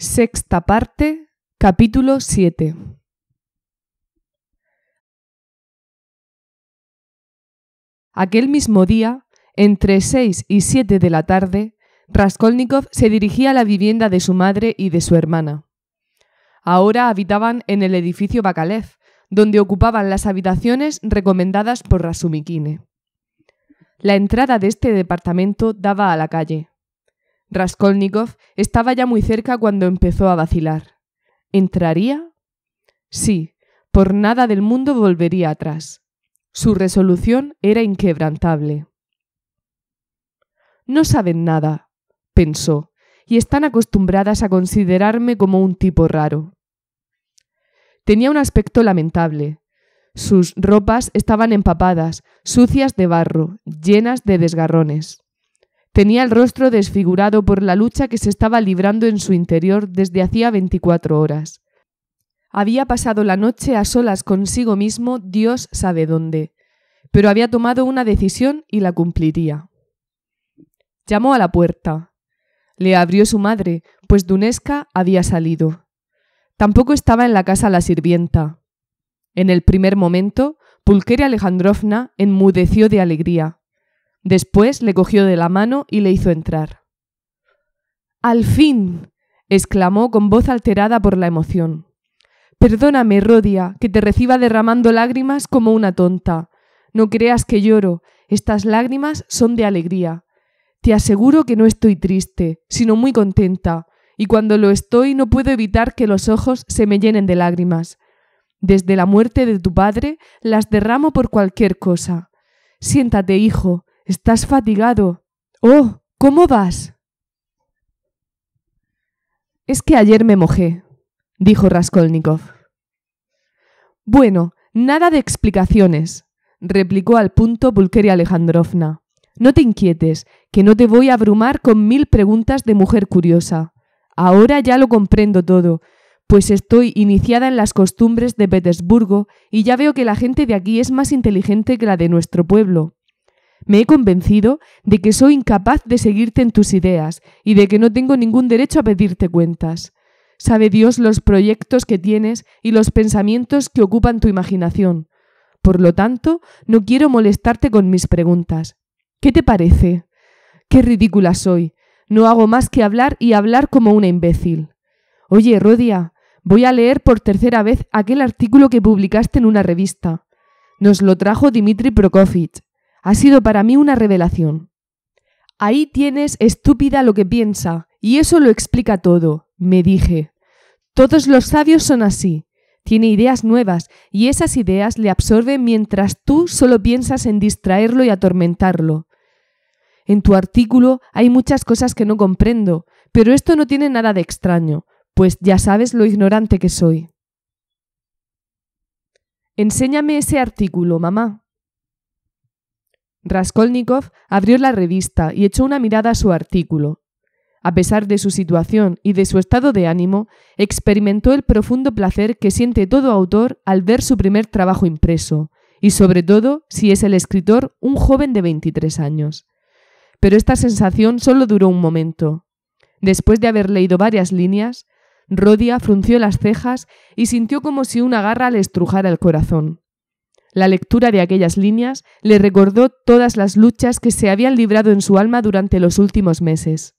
Sexta parte, capítulo 7. Aquel mismo día, entre seis y siete de la tarde, Raskolnikov se dirigía a la vivienda de su madre y de su hermana. Ahora habitaban en el edificio Bakalev, donde ocupaban las habitaciones recomendadas por Rasumikine. La entrada de este departamento daba a la calle. Raskolnikov estaba ya muy cerca cuando empezó a vacilar. ¿Entraría? Sí, por nada del mundo volvería atrás. Su resolución era inquebrantable. No saben nada, pensó, y están acostumbradas a considerarme como un tipo raro. Tenía un aspecto lamentable. Sus ropas estaban empapadas, sucias de barro, llenas de desgarrones. Tenía el rostro desfigurado por la lucha que se estaba librando en su interior desde hacía veinticuatro horas. Había pasado la noche a solas consigo mismo, Dios sabe dónde, pero había tomado una decisión y la cumpliría. Llamó a la puerta. Le abrió su madre, pues Dunesca había salido. Tampoco estaba en la casa la sirvienta. En el primer momento, Pulqueria Alejandrovna enmudeció de alegría, Después le cogió de la mano y le hizo entrar. Al fin. exclamó con voz alterada por la emoción. Perdóname, Rodia, que te reciba derramando lágrimas como una tonta. No creas que lloro, estas lágrimas son de alegría. Te aseguro que no estoy triste, sino muy contenta, y cuando lo estoy no puedo evitar que los ojos se me llenen de lágrimas. Desde la muerte de tu padre las derramo por cualquier cosa. Siéntate, hijo, Estás fatigado. Oh, ¿cómo vas? Es que ayer me mojé, dijo Raskolnikov. Bueno, nada de explicaciones, replicó al punto Vulkeria Alejandrovna. No te inquietes, que no te voy a abrumar con mil preguntas de mujer curiosa. Ahora ya lo comprendo todo, pues estoy iniciada en las costumbres de Petersburgo y ya veo que la gente de aquí es más inteligente que la de nuestro pueblo. Me he convencido de que soy incapaz de seguirte en tus ideas y de que no tengo ningún derecho a pedirte cuentas. Sabe Dios los proyectos que tienes y los pensamientos que ocupan tu imaginación. Por lo tanto, no quiero molestarte con mis preguntas. ¿Qué te parece? Qué ridícula soy. No hago más que hablar y hablar como una imbécil. Oye, Rodia, voy a leer por tercera vez aquel artículo que publicaste en una revista. Nos lo trajo Dimitri Prokofich. Ha sido para mí una revelación. Ahí tienes, estúpida, lo que piensa, y eso lo explica todo, me dije. Todos los sabios son así. Tiene ideas nuevas, y esas ideas le absorben mientras tú solo piensas en distraerlo y atormentarlo. En tu artículo hay muchas cosas que no comprendo, pero esto no tiene nada de extraño, pues ya sabes lo ignorante que soy. Enséñame ese artículo, mamá. Raskolnikov abrió la revista y echó una mirada a su artículo. A pesar de su situación y de su estado de ánimo, experimentó el profundo placer que siente todo autor al ver su primer trabajo impreso, y sobre todo si es el escritor un joven de 23 años. Pero esta sensación solo duró un momento. Después de haber leído varias líneas, Rodia frunció las cejas y sintió como si una garra le estrujara el corazón. La lectura de aquellas líneas le recordó todas las luchas que se habían librado en su alma durante los últimos meses.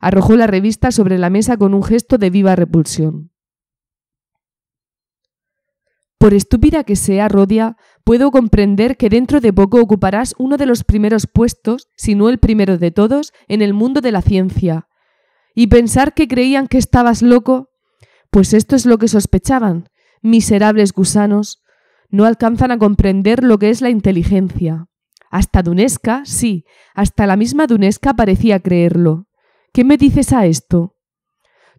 Arrojó la revista sobre la mesa con un gesto de viva repulsión. Por estúpida que sea, Rodia, puedo comprender que dentro de poco ocuparás uno de los primeros puestos, si no el primero de todos, en el mundo de la ciencia. Y pensar que creían que estabas loco, pues esto es lo que sospechaban, miserables gusanos, no alcanzan a comprender lo que es la inteligencia. Hasta Dunesca, sí, hasta la misma Dunesca parecía creerlo. ¿Qué me dices a esto?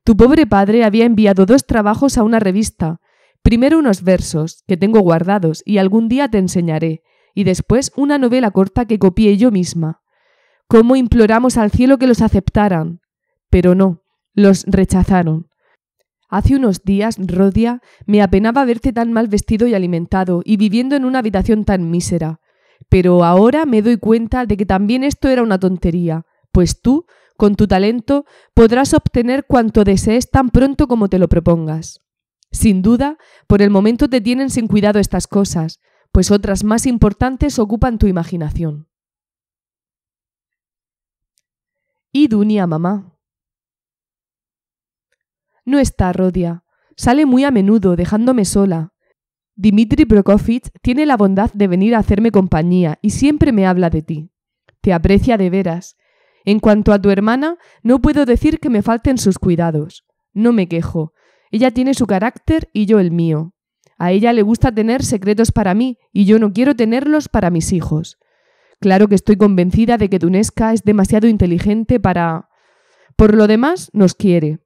Tu pobre padre había enviado dos trabajos a una revista. Primero unos versos, que tengo guardados y algún día te enseñaré, y después una novela corta que copié yo misma. ¿Cómo imploramos al cielo que los aceptaran? Pero no, los rechazaron. Hace unos días, Rodia, me apenaba verte tan mal vestido y alimentado y viviendo en una habitación tan mísera. Pero ahora me doy cuenta de que también esto era una tontería, pues tú, con tu talento, podrás obtener cuanto desees tan pronto como te lo propongas. Sin duda, por el momento te tienen sin cuidado estas cosas, pues otras más importantes ocupan tu imaginación. Y Dunia, mamá, no está Rodia. Sale muy a menudo, dejándome sola. Dimitri Prokofitch tiene la bondad de venir a hacerme compañía y siempre me habla de ti. Te aprecia de veras. En cuanto a tu hermana, no puedo decir que me falten sus cuidados. No me quejo. Ella tiene su carácter y yo el mío. A ella le gusta tener secretos para mí y yo no quiero tenerlos para mis hijos. Claro que estoy convencida de que Dunesca es demasiado inteligente para... Por lo demás, nos quiere.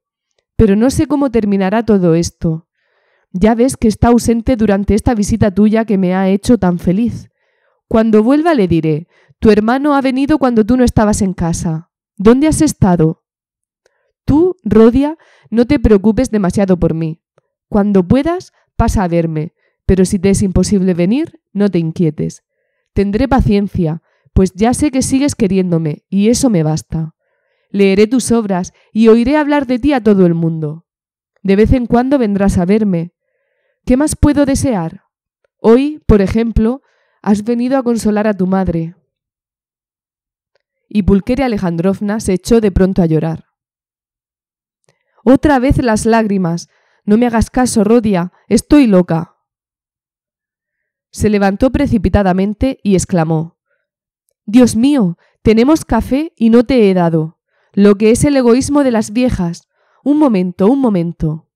Pero no sé cómo terminará todo esto. Ya ves que está ausente durante esta visita tuya que me ha hecho tan feliz. Cuando vuelva le diré, tu hermano ha venido cuando tú no estabas en casa. ¿Dónde has estado? Tú, Rodia, no te preocupes demasiado por mí. Cuando puedas, pasa a verme, pero si te es imposible venir, no te inquietes. Tendré paciencia, pues ya sé que sigues queriéndome, y eso me basta leeré tus obras y oiré hablar de ti a todo el mundo. De vez en cuando vendrás a verme. ¿Qué más puedo desear? Hoy, por ejemplo, has venido a consolar a tu madre. Y Pulqueria Alejandrovna se echó de pronto a llorar. Otra vez las lágrimas. No me hagas caso, Rodia. Estoy loca. Se levantó precipitadamente y exclamó Dios mío, tenemos café y no te he dado lo que es el egoísmo de las viejas. Un momento, un momento.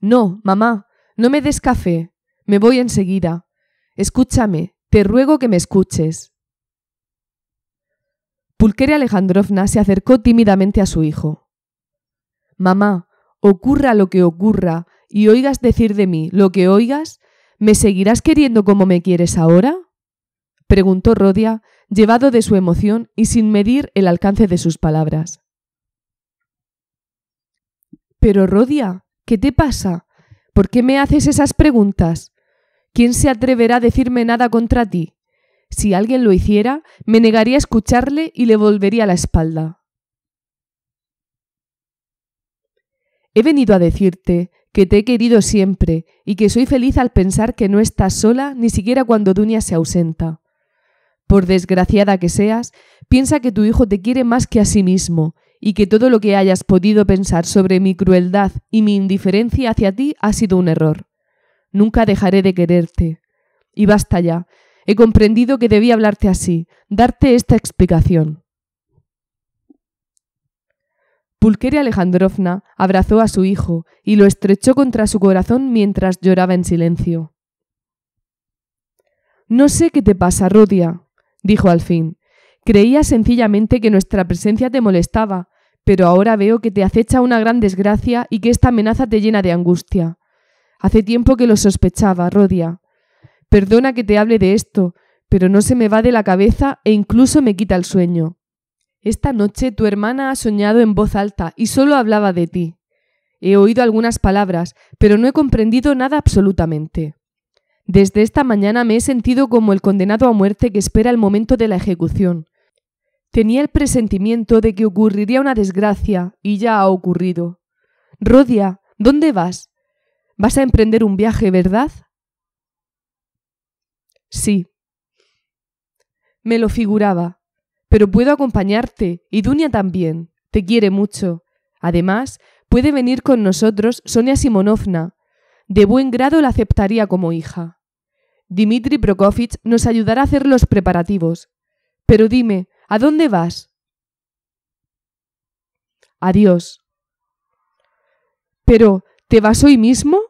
No, mamá, no me des café. Me voy enseguida. Escúchame, te ruego que me escuches. Pulqueria Alejandrovna se acercó tímidamente a su hijo. Mamá, ocurra lo que ocurra y oigas decir de mí lo que oigas, ¿me seguirás queriendo como me quieres ahora? preguntó Rodia, llevado de su emoción y sin medir el alcance de sus palabras. Pero Rodia, ¿qué te pasa? ¿Por qué me haces esas preguntas? ¿Quién se atreverá a decirme nada contra ti? Si alguien lo hiciera, me negaría a escucharle y le volvería la espalda. He venido a decirte que te he querido siempre y que soy feliz al pensar que no estás sola ni siquiera cuando Dunia se ausenta por desgraciada que seas, piensa que tu hijo te quiere más que a sí mismo y que todo lo que hayas podido pensar sobre mi crueldad y mi indiferencia hacia ti ha sido un error. Nunca dejaré de quererte. Y basta ya. He comprendido que debí hablarte así, darte esta explicación. Pulqueria Alejandrovna abrazó a su hijo y lo estrechó contra su corazón mientras lloraba en silencio. No sé qué te pasa, Rodia, dijo al fin. Creía sencillamente que nuestra presencia te molestaba, pero ahora veo que te acecha una gran desgracia y que esta amenaza te llena de angustia. Hace tiempo que lo sospechaba, Rodia. Perdona que te hable de esto, pero no se me va de la cabeza e incluso me quita el sueño. Esta noche tu hermana ha soñado en voz alta y solo hablaba de ti. He oído algunas palabras, pero no he comprendido nada absolutamente. Desde esta mañana me he sentido como el condenado a muerte que espera el momento de la ejecución. Tenía el presentimiento de que ocurriría una desgracia, y ya ha ocurrido. Rodia, ¿dónde vas? ¿Vas a emprender un viaje, verdad? Sí. Me lo figuraba. Pero puedo acompañarte, y Dunia también. Te quiere mucho. Además, puede venir con nosotros Sonia Simonovna, de buen grado la aceptaría como hija. Dimitri Prokofich nos ayudará a hacer los preparativos. Pero dime, ¿a dónde vas? Adiós. Pero, ¿te vas hoy mismo?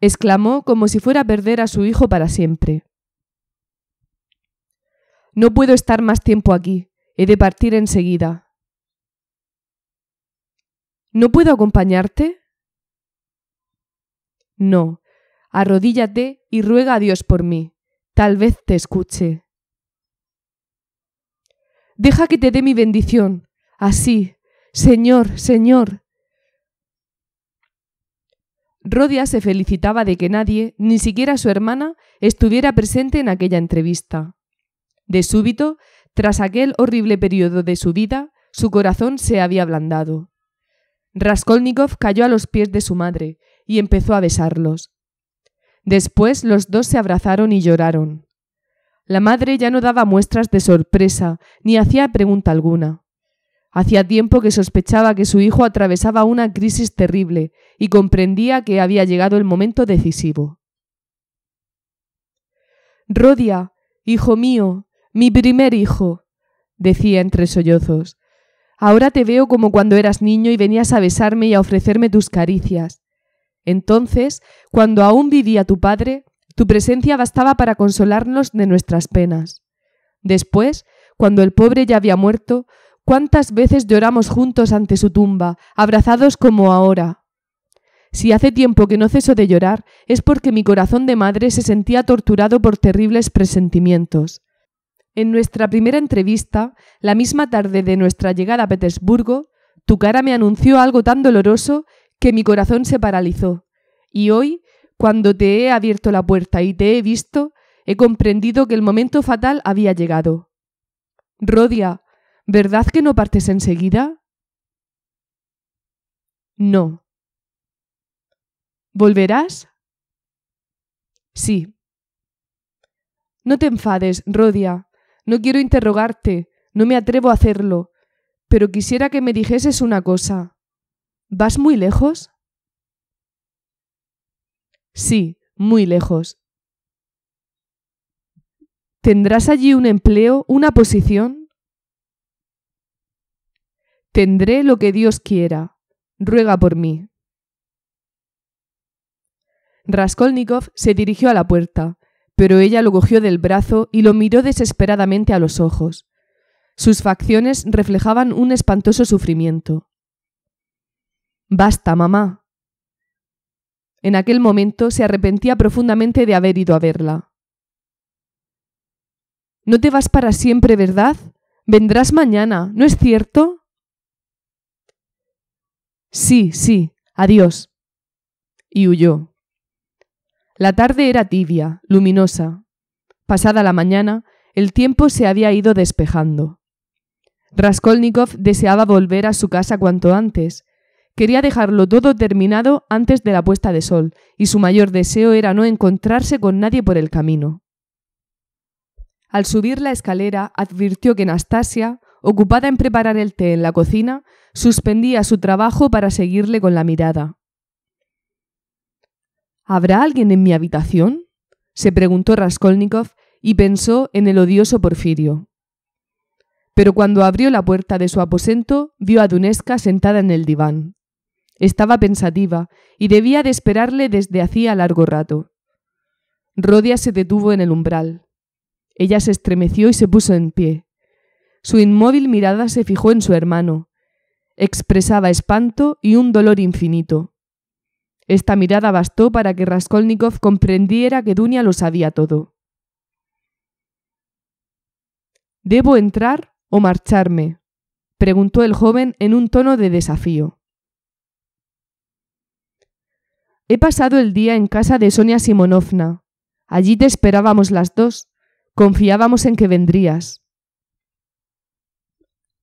exclamó como si fuera a perder a su hijo para siempre. No puedo estar más tiempo aquí. He de partir enseguida. ¿No puedo acompañarte? No, arrodíllate y ruega a Dios por mí. Tal vez te escuche. Deja que te dé mi bendición. Así, Señor, Señor. Rodia se felicitaba de que nadie, ni siquiera su hermana, estuviera presente en aquella entrevista. De súbito, tras aquel horrible periodo de su vida, su corazón se había ablandado. Raskolnikov cayó a los pies de su madre y empezó a besarlos. Después los dos se abrazaron y lloraron. La madre ya no daba muestras de sorpresa ni hacía pregunta alguna. Hacía tiempo que sospechaba que su hijo atravesaba una crisis terrible y comprendía que había llegado el momento decisivo. Rodia, hijo mío, mi primer hijo, decía entre sollozos, ahora te veo como cuando eras niño y venías a besarme y a ofrecerme tus caricias. Entonces, cuando aún vivía tu padre, tu presencia bastaba para consolarnos de nuestras penas. Después, cuando el pobre ya había muerto, cuántas veces lloramos juntos ante su tumba, abrazados como ahora. Si hace tiempo que no ceso de llorar, es porque mi corazón de madre se sentía torturado por terribles presentimientos. En nuestra primera entrevista, la misma tarde de nuestra llegada a Petersburgo, tu cara me anunció algo tan doloroso que mi corazón se paralizó. Y hoy, cuando te he abierto la puerta y te he visto, he comprendido que el momento fatal había llegado. Rodia, ¿verdad que no partes enseguida? No. ¿Volverás? Sí. No te enfades, Rodia. No quiero interrogarte, no me atrevo a hacerlo, pero quisiera que me dijeses una cosa. ¿Vas muy lejos? Sí, muy lejos. ¿Tendrás allí un empleo, una posición? Tendré lo que Dios quiera. Ruega por mí. Raskolnikov se dirigió a la puerta, pero ella lo cogió del brazo y lo miró desesperadamente a los ojos. Sus facciones reflejaban un espantoso sufrimiento. Basta, mamá. En aquel momento se arrepentía profundamente de haber ido a verla. No te vas para siempre, ¿verdad? Vendrás mañana, ¿no es cierto? Sí, sí, adiós. Y huyó. La tarde era tibia, luminosa. Pasada la mañana, el tiempo se había ido despejando. Raskolnikov deseaba volver a su casa cuanto antes, Quería dejarlo todo terminado antes de la puesta de sol, y su mayor deseo era no encontrarse con nadie por el camino. Al subir la escalera, advirtió que Anastasia, ocupada en preparar el té en la cocina, suspendía su trabajo para seguirle con la mirada. ¿Habrá alguien en mi habitación? se preguntó Raskolnikov y pensó en el odioso Porfirio. Pero cuando abrió la puerta de su aposento, vio a Duneska sentada en el diván. Estaba pensativa y debía de esperarle desde hacía largo rato. Rodia se detuvo en el umbral. Ella se estremeció y se puso en pie. Su inmóvil mirada se fijó en su hermano. Expresaba espanto y un dolor infinito. Esta mirada bastó para que Raskolnikov comprendiera que Dunia lo sabía todo. ¿Debo entrar o marcharme? preguntó el joven en un tono de desafío. He pasado el día en casa de Sonia Simonovna. Allí te esperábamos las dos. Confiábamos en que vendrías.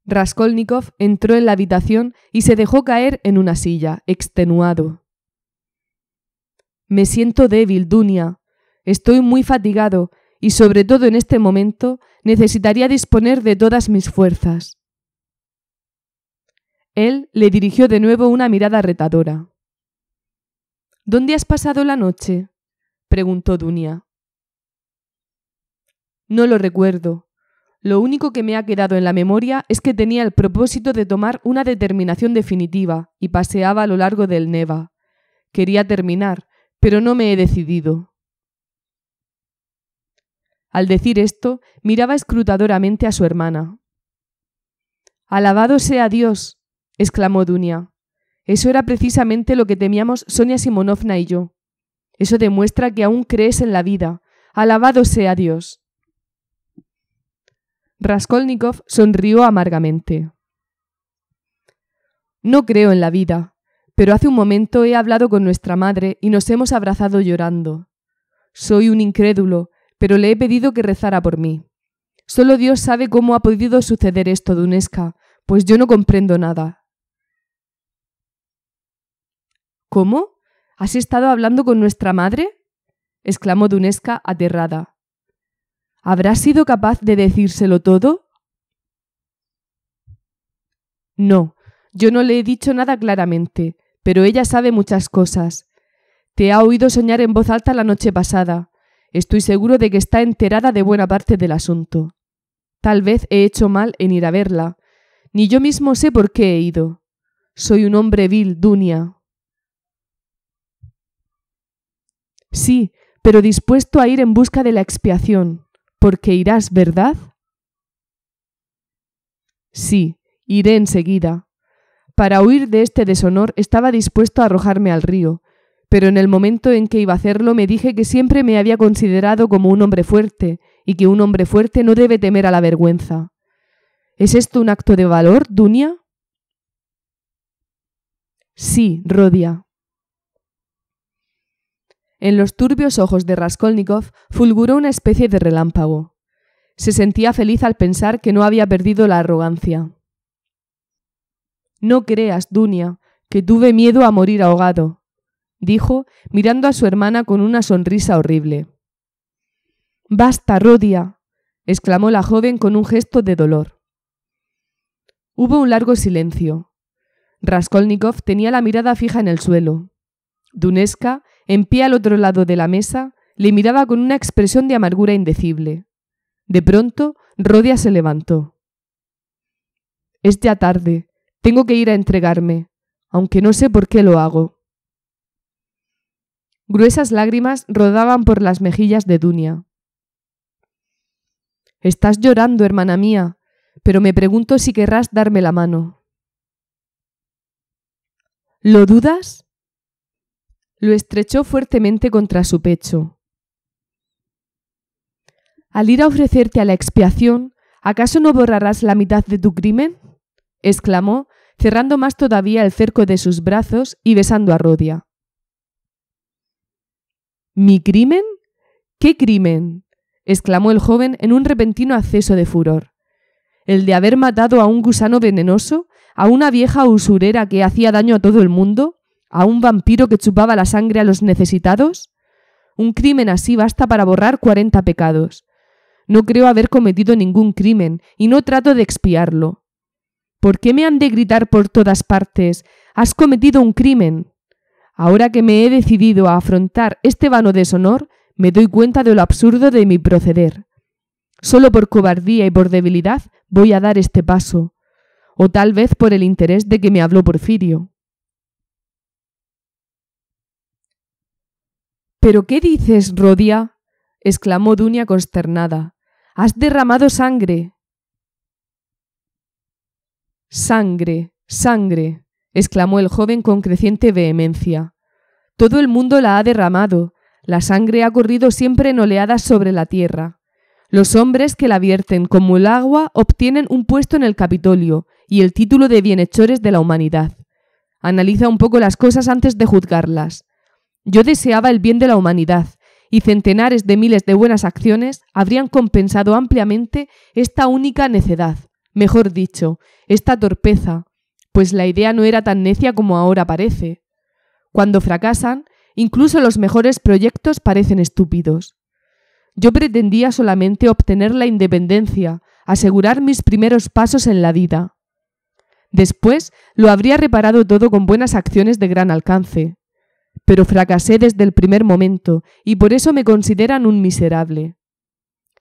Raskolnikov entró en la habitación y se dejó caer en una silla, extenuado. Me siento débil, Dunia. Estoy muy fatigado y sobre todo en este momento necesitaría disponer de todas mis fuerzas. Él le dirigió de nuevo una mirada retadora. ¿Dónde has pasado la noche? preguntó Dunia. No lo recuerdo. Lo único que me ha quedado en la memoria es que tenía el propósito de tomar una determinación definitiva y paseaba a lo largo del Neva. Quería terminar, pero no me he decidido. Al decir esto, miraba escrutadoramente a su hermana. Alabado sea Dios, exclamó Dunia. Eso era precisamente lo que temíamos Sonia Simonovna y yo. Eso demuestra que aún crees en la vida. Alabado sea Dios. Raskolnikov sonrió amargamente. No creo en la vida, pero hace un momento he hablado con nuestra madre y nos hemos abrazado llorando. Soy un incrédulo, pero le he pedido que rezara por mí. Solo Dios sabe cómo ha podido suceder esto, Dunesca, pues yo no comprendo nada, ¿Cómo? ¿Has estado hablando con nuestra madre? exclamó Dunesca aterrada. ¿Habrá sido capaz de decírselo todo? No, yo no le he dicho nada claramente, pero ella sabe muchas cosas. Te ha oído soñar en voz alta la noche pasada. Estoy seguro de que está enterada de buena parte del asunto. Tal vez he hecho mal en ir a verla. Ni yo mismo sé por qué he ido. Soy un hombre vil, Dunia, Sí, pero dispuesto a ir en busca de la expiación, porque irás, ¿verdad? Sí, iré enseguida. Para huir de este deshonor estaba dispuesto a arrojarme al río, pero en el momento en que iba a hacerlo me dije que siempre me había considerado como un hombre fuerte y que un hombre fuerte no debe temer a la vergüenza. ¿Es esto un acto de valor, Dunia? Sí, Rodia. En los turbios ojos de Raskolnikov fulguró una especie de relámpago. Se sentía feliz al pensar que no había perdido la arrogancia. No creas, Dunia, que tuve miedo a morir ahogado, dijo, mirando a su hermana con una sonrisa horrible. Basta, Rodia, exclamó la joven con un gesto de dolor. Hubo un largo silencio. Raskolnikov tenía la mirada fija en el suelo. Duneska en pie al otro lado de la mesa, le miraba con una expresión de amargura indecible. De pronto, Rodia se levantó. Es ya tarde. Tengo que ir a entregarme, aunque no sé por qué lo hago. Gruesas lágrimas rodaban por las mejillas de Dunia. Estás llorando, hermana mía, pero me pregunto si querrás darme la mano. ¿Lo dudas? Lo estrechó fuertemente contra su pecho. Al ir a ofrecerte a la expiación, ¿acaso no borrarás la mitad de tu crimen? exclamó, cerrando más todavía el cerco de sus brazos y besando a Rodia. ¿Mi crimen? ¿Qué crimen? exclamó el joven en un repentino acceso de furor. ¿El de haber matado a un gusano venenoso, a una vieja usurera que hacía daño a todo el mundo, ¿A un vampiro que chupaba la sangre a los necesitados? Un crimen así basta para borrar cuarenta pecados. No creo haber cometido ningún crimen y no trato de expiarlo. ¿Por qué me han de gritar por todas partes, has cometido un crimen? Ahora que me he decidido a afrontar este vano deshonor, me doy cuenta de lo absurdo de mi proceder. Solo por cobardía y por debilidad voy a dar este paso, o tal vez por el interés de que me habló Porfirio. ¿Pero qué dices, Rodia? exclamó Dunia consternada. Has derramado sangre. Sangre, sangre, exclamó el joven con creciente vehemencia. Todo el mundo la ha derramado. La sangre ha corrido siempre en oleadas sobre la tierra. Los hombres que la vierten como el agua obtienen un puesto en el Capitolio y el título de bienhechores de la humanidad. Analiza un poco las cosas antes de juzgarlas. Yo deseaba el bien de la humanidad, y centenares de miles de buenas acciones habrían compensado ampliamente esta única necedad, mejor dicho, esta torpeza, pues la idea no era tan necia como ahora parece. Cuando fracasan, incluso los mejores proyectos parecen estúpidos. Yo pretendía solamente obtener la independencia, asegurar mis primeros pasos en la vida. Después lo habría reparado todo con buenas acciones de gran alcance pero fracasé desde el primer momento y por eso me consideran un miserable.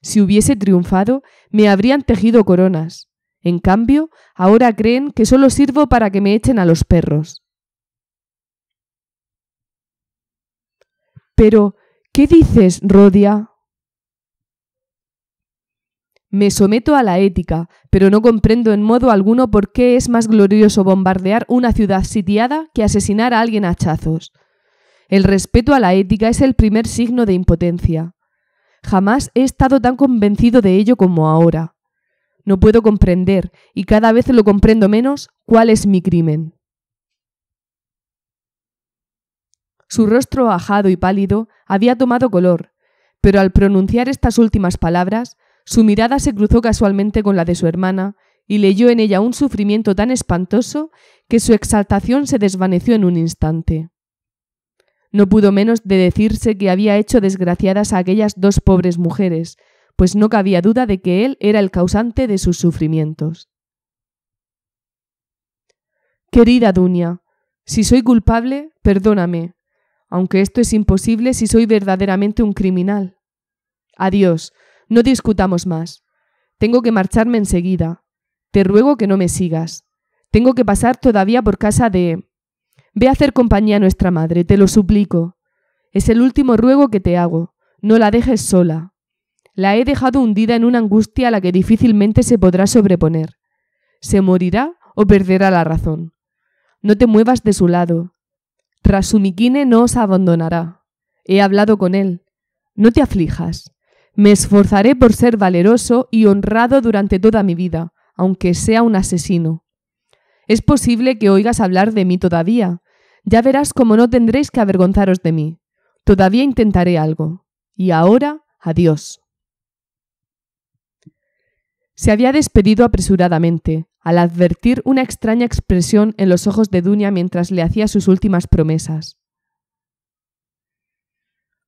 Si hubiese triunfado, me habrían tejido coronas. En cambio, ahora creen que solo sirvo para que me echen a los perros. Pero, ¿qué dices, Rodia? Me someto a la ética, pero no comprendo en modo alguno por qué es más glorioso bombardear una ciudad sitiada que asesinar a alguien a hachazos. El respeto a la ética es el primer signo de impotencia. Jamás he estado tan convencido de ello como ahora. No puedo comprender, y cada vez lo comprendo menos, cuál es mi crimen. Su rostro ajado y pálido había tomado color, pero al pronunciar estas últimas palabras, su mirada se cruzó casualmente con la de su hermana y leyó en ella un sufrimiento tan espantoso que su exaltación se desvaneció en un instante. No pudo menos de decirse que había hecho desgraciadas a aquellas dos pobres mujeres, pues no cabía duda de que él era el causante de sus sufrimientos. Querida Dunia, si soy culpable, perdóname, aunque esto es imposible si soy verdaderamente un criminal. Adiós, no discutamos más. Tengo que marcharme enseguida. Te ruego que no me sigas. Tengo que pasar todavía por casa de... Ve a hacer compañía a nuestra madre, te lo suplico. Es el último ruego que te hago. No la dejes sola. La he dejado hundida en una angustia a la que difícilmente se podrá sobreponer. Se morirá o perderá la razón. No te muevas de su lado. Rasumikine no os abandonará. He hablado con él. No te aflijas. Me esforzaré por ser valeroso y honrado durante toda mi vida, aunque sea un asesino. Es posible que oigas hablar de mí todavía, ya verás cómo no tendréis que avergonzaros de mí. Todavía intentaré algo. Y ahora, adiós. Se había despedido apresuradamente, al advertir una extraña expresión en los ojos de Dunia mientras le hacía sus últimas promesas.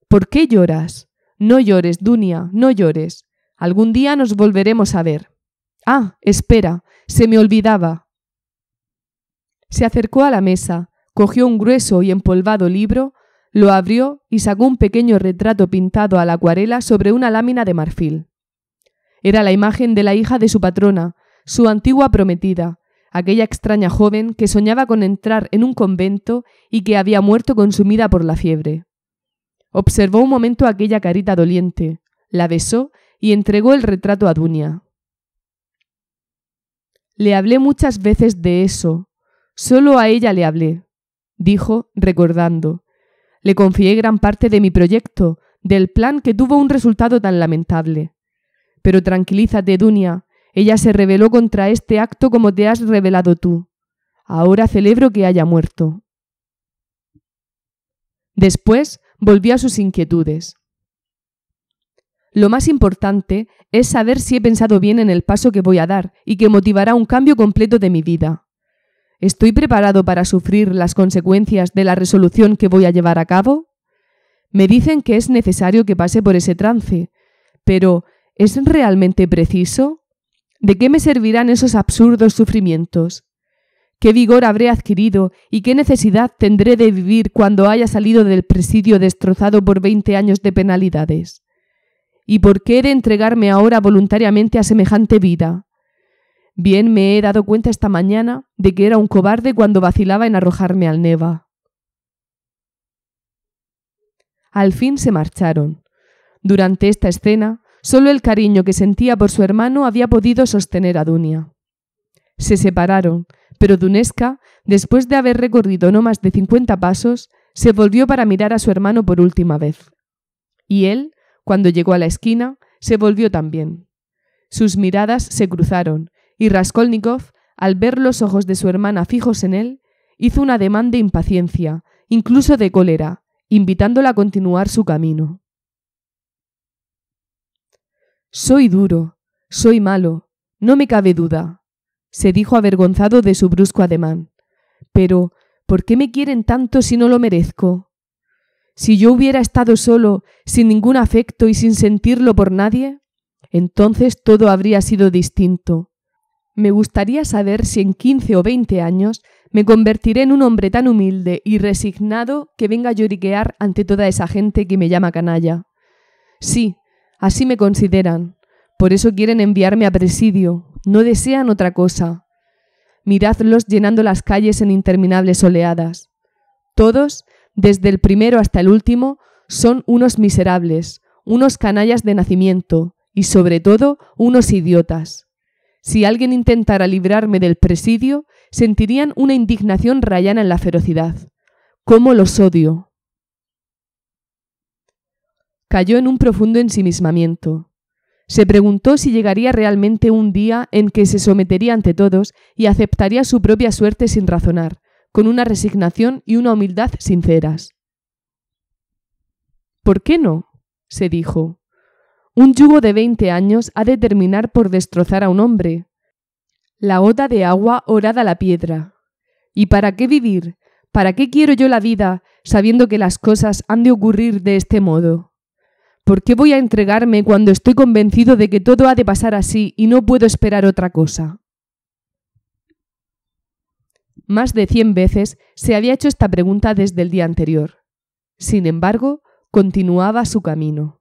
¿Por qué lloras? No llores, Dunia, no llores. Algún día nos volveremos a ver. Ah, espera, se me olvidaba. Se acercó a la mesa, cogió un grueso y empolvado libro, lo abrió y sacó un pequeño retrato pintado a la acuarela sobre una lámina de marfil. Era la imagen de la hija de su patrona, su antigua prometida, aquella extraña joven que soñaba con entrar en un convento y que había muerto consumida por la fiebre. Observó un momento aquella carita doliente, la besó y entregó el retrato a Dunia. Le hablé muchas veces de eso, solo a ella le hablé dijo, recordando. Le confié gran parte de mi proyecto, del plan que tuvo un resultado tan lamentable. Pero tranquilízate, Dunia, ella se rebeló contra este acto como te has revelado tú. Ahora celebro que haya muerto. Después volvió a sus inquietudes. Lo más importante es saber si he pensado bien en el paso que voy a dar y que motivará un cambio completo de mi vida. ¿Estoy preparado para sufrir las consecuencias de la resolución que voy a llevar a cabo? Me dicen que es necesario que pase por ese trance, pero ¿es realmente preciso? ¿De qué me servirán esos absurdos sufrimientos? ¿Qué vigor habré adquirido y qué necesidad tendré de vivir cuando haya salido del presidio destrozado por veinte años de penalidades? ¿Y por qué he de entregarme ahora voluntariamente a semejante vida? Bien me he dado cuenta esta mañana de que era un cobarde cuando vacilaba en arrojarme al neva. Al fin se marcharon. Durante esta escena, solo el cariño que sentía por su hermano había podido sostener a Dunia. Se separaron, pero Dunesca, después de haber recorrido no más de cincuenta pasos, se volvió para mirar a su hermano por última vez. Y él, cuando llegó a la esquina, se volvió también. Sus miradas se cruzaron, y Raskolnikov, al ver los ojos de su hermana fijos en él, hizo un ademán de impaciencia, incluso de cólera, invitándola a continuar su camino. Soy duro, soy malo, no me cabe duda, se dijo avergonzado de su brusco ademán. Pero, ¿por qué me quieren tanto si no lo merezco? Si yo hubiera estado solo, sin ningún afecto y sin sentirlo por nadie, entonces todo habría sido distinto. Me gustaría saber si en quince o veinte años me convertiré en un hombre tan humilde y resignado que venga a lloriquear ante toda esa gente que me llama canalla. Sí, así me consideran. Por eso quieren enviarme a presidio. No desean otra cosa. Miradlos llenando las calles en interminables oleadas. Todos, desde el primero hasta el último, son unos miserables, unos canallas de nacimiento y sobre todo unos idiotas. Si alguien intentara librarme del presidio, sentirían una indignación rayana en la ferocidad. ¡Cómo los odio! Cayó en un profundo ensimismamiento. Se preguntó si llegaría realmente un día en que se sometería ante todos y aceptaría su propia suerte sin razonar, con una resignación y una humildad sinceras. ¿Por qué no? se dijo. Un yugo de veinte años ha de terminar por destrozar a un hombre. La gota de agua orada a la piedra. ¿Y para qué vivir? ¿Para qué quiero yo la vida sabiendo que las cosas han de ocurrir de este modo? ¿Por qué voy a entregarme cuando estoy convencido de que todo ha de pasar así y no puedo esperar otra cosa? Más de cien veces se había hecho esta pregunta desde el día anterior. Sin embargo, continuaba su camino.